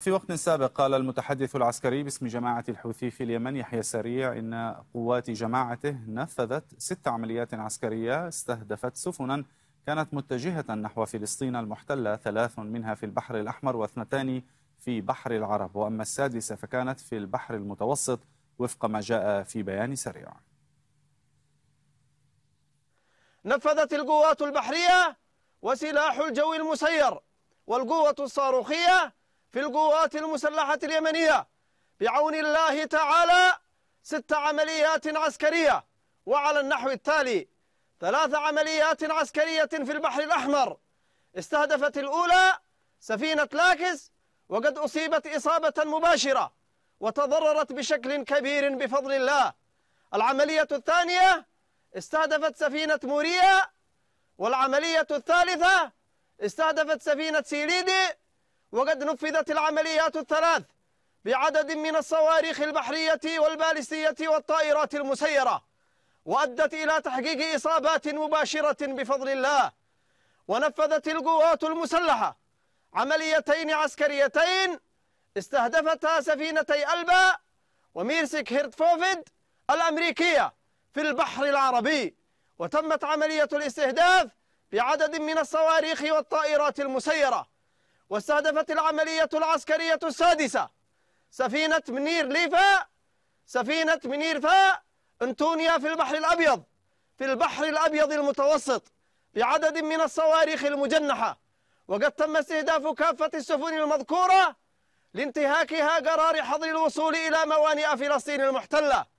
في وقت سابق قال المتحدث العسكري باسم جماعة الحوثي في اليمن يحيى سريع إن قوات جماعته نفذت ست عمليات عسكرية استهدفت سفنا كانت متجهة نحو فلسطين المحتلة ثلاث منها في البحر الأحمر واثنتان في بحر العرب وأما السادسة فكانت في البحر المتوسط وفق ما جاء في بيان سريع نفذت القوات البحرية وسلاح الجو المسير والقوة الصاروخية في القوات المسلحة اليمنية بعون الله تعالى ست عمليات عسكرية وعلى النحو التالي ثلاث عمليات عسكرية في البحر الأحمر استهدفت الأولى سفينة لاكس وقد أصيبت إصابة مباشرة وتضررت بشكل كبير بفضل الله العملية الثانية استهدفت سفينة موريا والعملية الثالثة استهدفت سفينة سيليدي وقد نفذت العمليات الثلاث بعدد من الصواريخ البحرية والبالستية والطائرات المسيرة وأدت إلى تحقيق إصابات مباشرة بفضل الله ونفذت القوات المسلحة عمليتين عسكريتين استهدفتا سفينتي ألبا وميرسك هيرتفوفيد الأمريكية في البحر العربي وتمت عملية الاستهداف بعدد من الصواريخ والطائرات المسيره واستهدفت العملية العسكرية السادسة سفينة منير ليفا سفينة منير فا انتونيا في البحر الأبيض في البحر الأبيض المتوسط بعدد من الصواريخ المجنحة وقد تم استهداف كافة السفن المذكورة لانتهاكها قرار حظر الوصول إلى موانئ فلسطين المحتلة